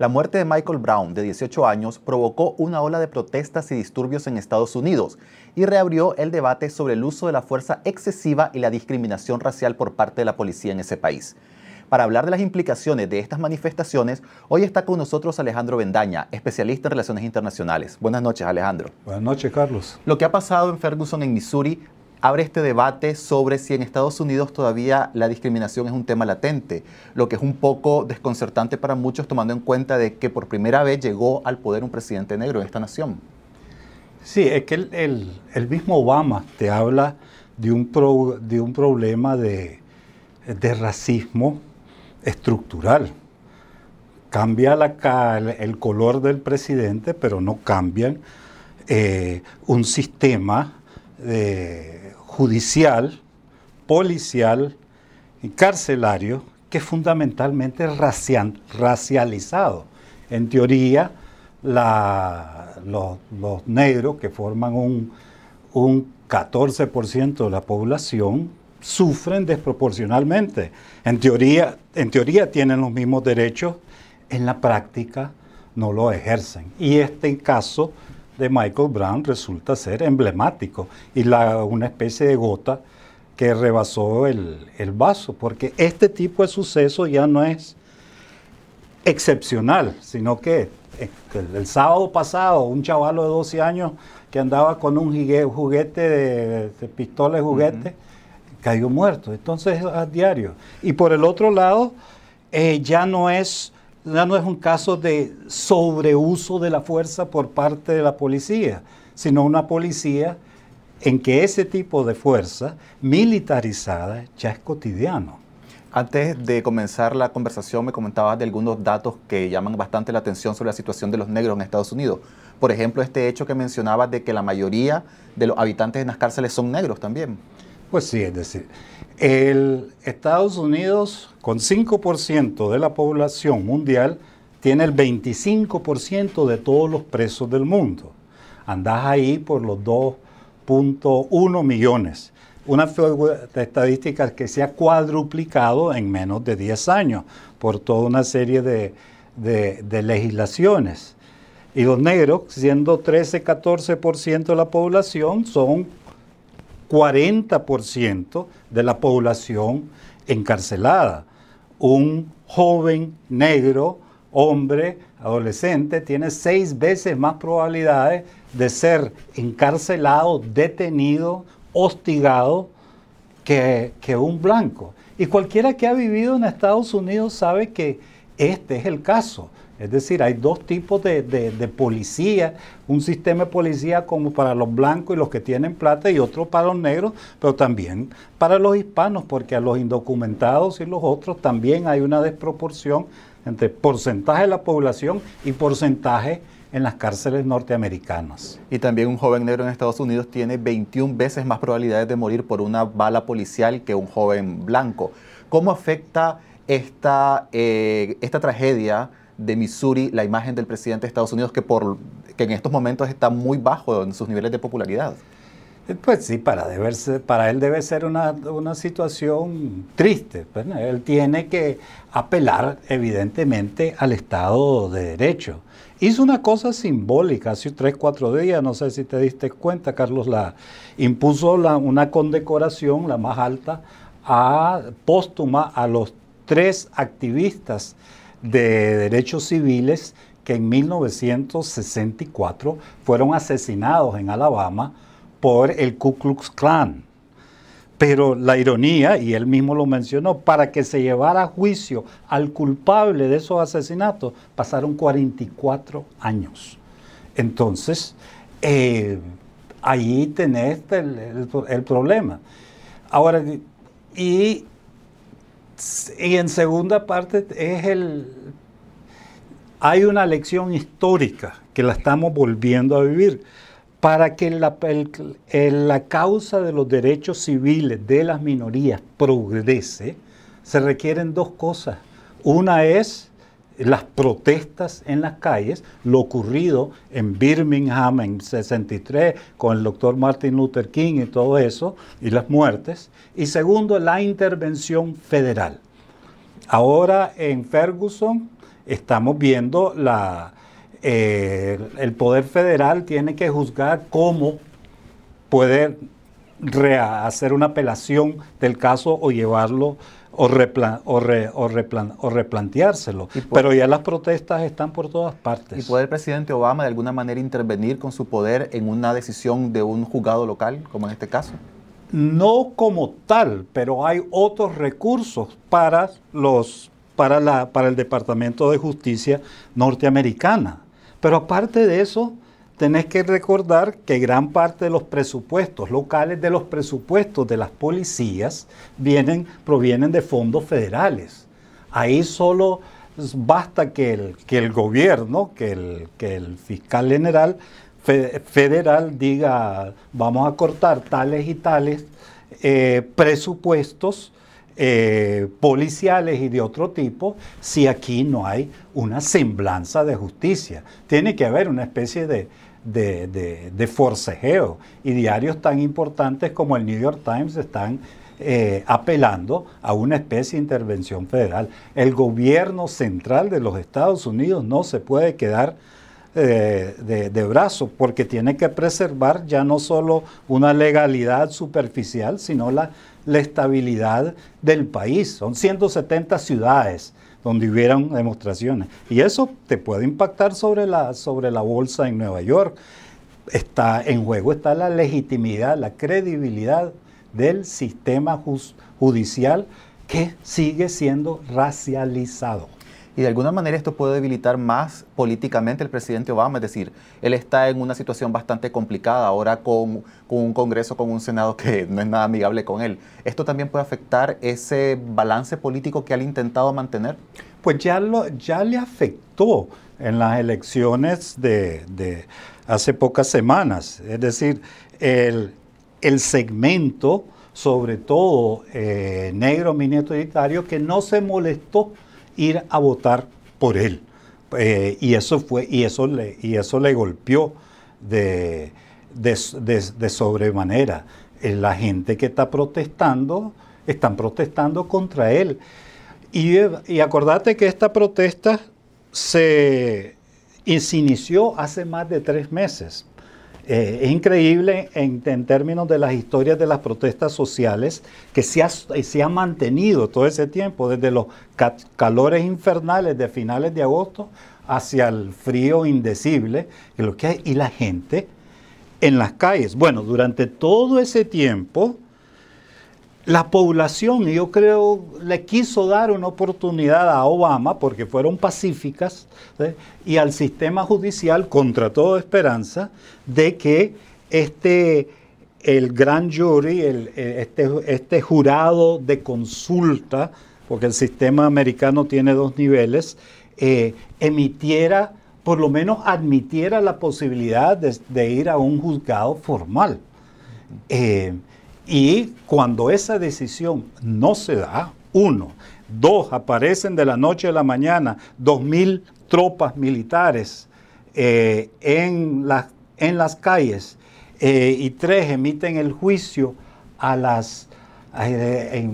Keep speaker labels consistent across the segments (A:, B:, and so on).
A: La muerte de Michael Brown, de 18 años, provocó una ola de protestas y disturbios en Estados Unidos y reabrió el debate sobre el uso de la fuerza excesiva y la discriminación racial por parte de la policía en ese país. Para hablar de las implicaciones de estas manifestaciones, hoy está con nosotros Alejandro Bendaña, especialista en relaciones internacionales. Buenas noches, Alejandro.
B: Buenas noches, Carlos.
A: Lo que ha pasado en Ferguson, en Missouri, abre este debate sobre si en Estados Unidos todavía la discriminación es un tema latente, lo que es un poco desconcertante para muchos tomando en cuenta de que por primera vez llegó al poder un presidente negro en esta nación.
B: Sí, es que el, mismo Obama te habla de un, de un problema de, racismo estructural. Cambia el, color del presidente, pero no cambian eh, un sistema eh, judicial, policial y carcelario que es fundamentalmente racializado. En teoría, los, negros que forman un, 14% de la población sufren desproporcionalmente. En teoría, en teoría tienen los mismos derechos, en la práctica no lo ejercen. Y este caso de Michael Brown resulta ser emblemático y la, una especie de gota que rebasó el, vaso, porque este tipo de suceso ya no es excepcional, sino que este, el, sábado pasado un chavalo de 12 años que andaba con un juguete de, pistola juguete cayó muerto. Entonces a diario. Y por el otro lado, eh, ya no es ya no es un caso de sobreuso de la fuerza por parte de la policía, sino una policía en que ese tipo de fuerza militarizada
A: ya es cotidiano. Antes de comenzar la conversación me comentabas de algunos datos que llaman bastante la atención sobre la situación de los negros en Estados Unidos. Por ejemplo, este hecho que mencionabas de que la mayoría de los habitantes en las cárceles son negros también. Pues sí, es decir,
B: el Estados Unidos con 5% de la población mundial tiene el 25% de todos los presos del mundo. Andás ahí por los 2.1 millones. Una estadística que se ha cuadruplicado en menos de 10 años por toda una serie de, de legislaciones. Y los negros, siendo 13, 14% de la población, son 40% de la población encarcelada. Un joven negro, hombre, adolescente, tiene seis veces más probabilidades de ser encarcelado, detenido, hostigado que, que un blanco. Y cualquiera que ha vivido en Estados Unidos sabe que este es el caso. Es decir, hay dos tipos de, policía, un sistema de policía como para los blancos y los que tienen plata y otro para los negros, pero también para los hispanos, porque a los indocumentados y los otros también hay una desproporción entre
A: porcentaje de la población y porcentaje en las cárceles norteamericanas. Y también un joven negro en Estados Unidos tiene 21 veces más probabilidades de morir por una bala policial que un joven blanco. ¿Cómo afecta esta, eh, esta tragedia? de Missouri la imagen del presidente de Estados Unidos que, por, en estos momentos está muy bajo en sus niveles de popularidad? Eh, pues sí, para, deberse para él debe ser una,
B: situación triste. Pues, él tiene que apelar evidentemente al Estado de Derecho. Hizo una cosa simbólica hace tres, cuatro días, no sé si te diste cuenta, Carlos, la impuso una condecoración, la más alta, a póstuma a los tres activistas de derechos civiles que en 1964 fueron asesinados en Alabama por el Ku Klux Klan. Pero la ironía, y él mismo lo mencionó, para que se llevara a juicio al culpable de esos asesinatos pasaron 44 años. Entonces, eh, ahí tenés este, el, el problema. Ahora, y y en segunda parte es el... Hay una lección histórica que la estamos volviendo a vivir para que la, la causa de los derechos civiles de las minorías progrese, se requieren dos cosas. Una es las protestas en las calles, lo ocurrido en Birmingham en 63 con el doctor Martin Luther King y todo eso, y las muertes. Y segundo, la intervención federal. Ahora en Ferguson estamos viendo la... Eh, el Poder Federal tiene que juzgar cómo poder hacer una apelación del caso o llevarlo o, o, replanteárselo. Pero ya las
A: protestas están por todas partes. ¿Y puede el presidente Obama de alguna manera intervenir con su poder en una decisión de un juzgado local, como en este caso? no como tal, pero
B: hay otros recursos para, los, para, la, para el Departamento de Justicia norteamericana. Pero aparte de eso, tenés que recordar que gran parte de los presupuestos locales, de los presupuestos de las policías, provienen de fondos federales. Ahí solo basta que el, que el gobierno, que el, fiscal general federal diga, vamos a cortar tales y tales eh, presupuestos eh, policiales y de otro tipo si aquí no hay una semblanza de justicia. Tiene que haber una especie de de, forcejeo. Y diarios tan importantes como el New York Times están eh, apelando a una especie de intervención federal. El gobierno central de los Estados Unidos no se puede quedar eh, de, brazo porque tiene que preservar ya no solo una legalidad superficial, sino la estabilidad del país. Son 170 ciudades donde hubieran demostraciones. Y eso te puede impactar sobre la, sobre la bolsa en Nueva York. Está en juego está la legitimidad, la credibilidad del sistema
A: judicial que sigue siendo racializado. Y de alguna manera esto puede debilitar más políticamente al presidente Obama, es decir, él está en una situación bastante complicada ahora con, un Congreso, con un Senado que no es nada amigable con él. ¿Esto también puede afectar ese balance político que ha intentado mantener? Pues ya, lo, ya le
B: afectó en las elecciones de, hace pocas semanas. Es decir, el, segmento, sobre todo eh, negro minoritario, que no se molestó ir a votar por él. Eh, y eso fue, y eso le, y eso le golpeó de, de, de, sobremanera. Eh, la gente que está protestando, están protestando contra él. Y, acordate que esta protesta se inició hace más de tres meses. Eh, es increíble en, términos de las historias de las protestas sociales que se ha, eh, se ha mantenido todo ese tiempo, desde los calores infernales de finales de agosto hacia el frío indecible, lo que hay, y la gente en las calles. Bueno, durante todo ese tiempo, la población, yo creo, le quiso dar una oportunidad a Obama, porque fueron pacíficas, y al sistema judicial, contra toda esperanza, de que este, el gran jury, el, este, este jurado de consulta, porque el sistema americano tiene dos niveles, eh, emitiera, por lo menos admitiera la posibilidad de, ir a un juzgado formal. Eh, y cuando esa decisión no se da, uno, dos, aparecen de la noche a la mañana dos mil tropas militares eh, en, en, las calles eh, y tres, emiten el juicio a las, eh,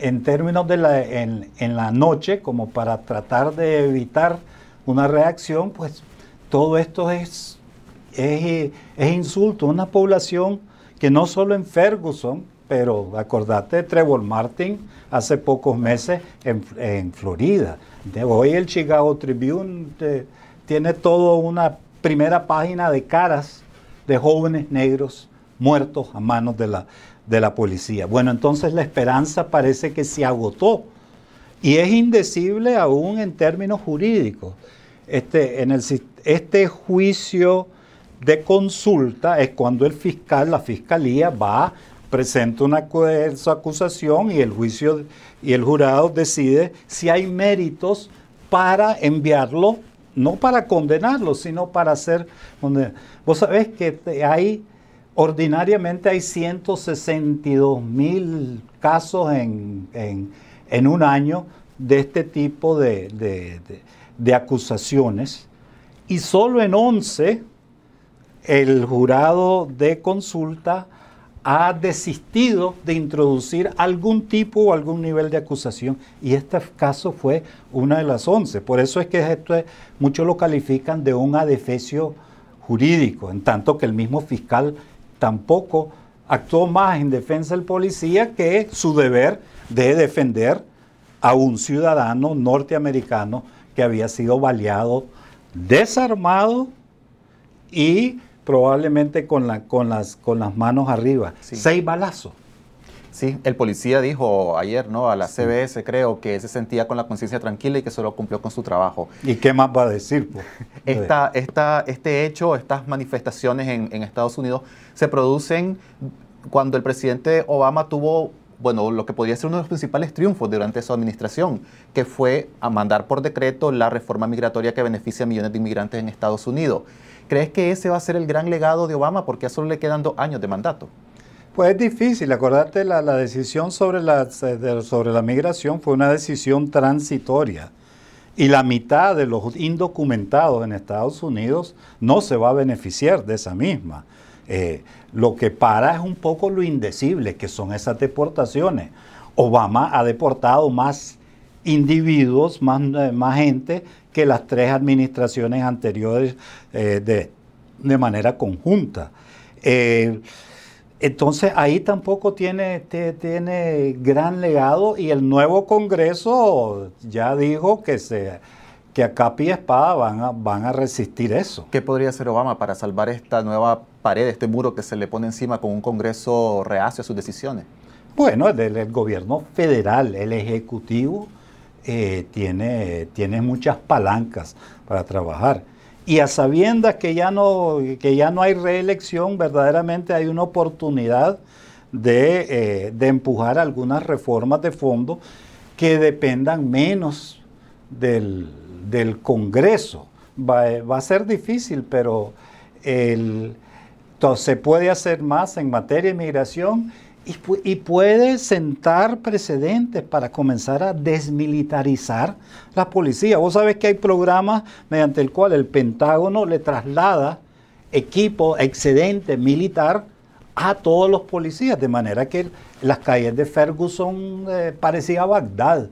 B: en, términos de la, en, la noche, como para tratar de evitar una reacción, pues todo esto es, es, es insulto, una población que no solo en Ferguson, pero acordate Trevor Martin hace pocos meses en, Florida. De hoy el Chicago Tribune eh, tiene toda una primera página de caras de jóvenes negros muertos a manos de la, policía. Bueno, entonces la esperanza parece que se agotó y es indecible aún en términos jurídicos. Este, este juicio de consulta es cuando el fiscal, la fiscalía va, presenta una su acusación y el juicio y el jurado decide si hay méritos para enviarlo, no para condenarlo, sino para hacer Vos sabés que hay ordinariamente hay 162 mil casos en, en, un año de este tipo de, de acusaciones y solo en 11 el jurado de consulta ha desistido de introducir algún tipo o algún nivel de acusación. Y este caso fue una de las once. Por eso es que esto muchos lo califican de un adefesio jurídico, en tanto que el mismo fiscal tampoco actuó más en defensa del policía que su deber de defender a un ciudadano norteamericano que había sido baleado, desarmado y probablemente con, la, con, las, con las manos arriba. Seis balazos. Sí,
A: el policía dijo ayer, ¿no? A la CBS, creo, que se sentía con la conciencia tranquila y que solo cumplió con su trabajo. ¿Y qué más va a decir? Pues? Esta, este hecho, estas manifestaciones en, en Estados Unidos se producen cuando el presidente Obama tuvo bueno, lo que podría ser uno de los principales triunfos durante su administración, que fue a mandar por decreto la reforma migratoria que beneficia a millones de inmigrantes en Estados Unidos. ¿Crees que ese va a ser el gran legado de Obama porque a solo le quedan dos años de mandato?
B: Pues es difícil, acordate, la, decisión sobre la, sobre la migración fue una decisión transitoria y la mitad de los indocumentados en Estados Unidos no se va a beneficiar de esa misma. Eh, lo que para es un poco lo indecible que son esas deportaciones. Obama ha deportado más individuos, más, eh, más gente que las tres administraciones anteriores eh, de, manera conjunta. Eh, entonces ahí tampoco tiene, tiene gran legado y el nuevo Congreso ya dijo que se que a capi y
A: espada van a, van a resistir eso. ¿Qué podría hacer Obama para salvar esta nueva pared, este muro que se le pone encima con un Congreso reacio a sus decisiones? Bueno, el, el gobierno federal, el Ejecutivo, eh, tiene, tiene muchas palancas
B: para trabajar. Y a sabiendas que ya no, que ya no hay reelección, verdaderamente hay una oportunidad de, eh, empujar algunas reformas de fondo que dependan menos del, Congreso. Va, a ser difícil, pero se puede hacer más en materia de migración y, puede sentar precedentes para comenzar a desmilitarizar las policías. Vos sabés que hay programas mediante el cual el Pentágono le traslada equipo, excedente militar a todos los policías, de manera que las calles de Ferguson eh, parecían a Bagdad.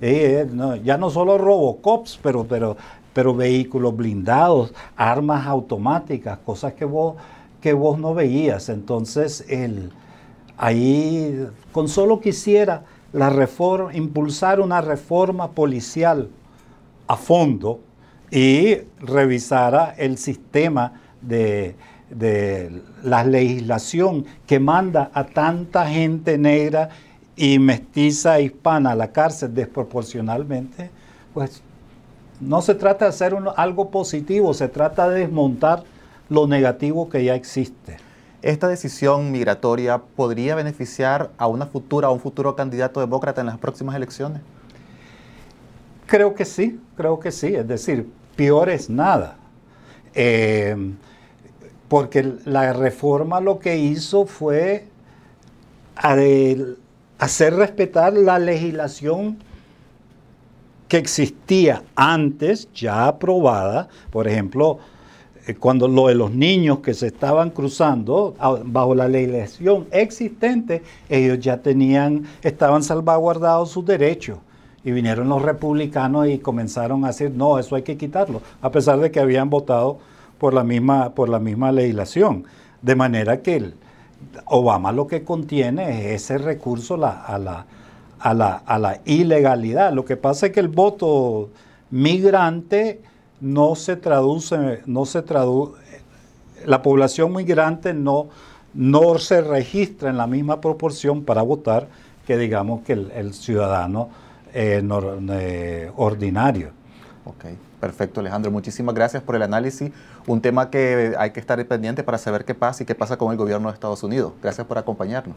B: Eh, eh, ya no solo robocops, pero, pero, pero vehículos blindados, armas automáticas, cosas que vos, que vos no veías. Entonces, el, Ahí, con solo quisiera la reforma, impulsar una reforma policial a fondo y revisara el sistema de, la legislación que manda a tanta gente negra y mestiza hispana a la cárcel desproporcionalmente, pues no se trata de hacer
A: algo positivo, se trata de desmontar lo negativo que ya existe. ¿Esta decisión migratoria podría beneficiar a un futuro candidato demócrata en las próximas elecciones? Creo que sí, creo que sí. Es decir,
B: peor es nada. Eh, porque la reforma lo que hizo fue eh, hacer respetar la legislación que existía antes, ya aprobada, por ejemplo, eh, cuando lo de los niños que se estaban cruzando ah, bajo la legislación existente, ellos ya tenían, estaban salvaguardados sus derechos. Y vinieron los republicanos y comenzaron a decir, no, eso hay que quitarlo, a pesar de que habían votado por la misma, por la misma legislación. De manera que Obama lo que contiene es ese recurso a, la, a, la, a la ilegalidad. Lo que pasa es que el voto migrante no se traduce, no se la población migrante no, no se registra en la misma proporción para votar que digamos que el,
A: ciudadano eh, eh, ordinario. Ok, Perfecto, Alejandro. Muchísimas gracias por el análisis. Un tema que hay que estar pendiente para saber qué pasa y qué pasa con el gobierno de Estados Unidos. Gracias por acompañarnos.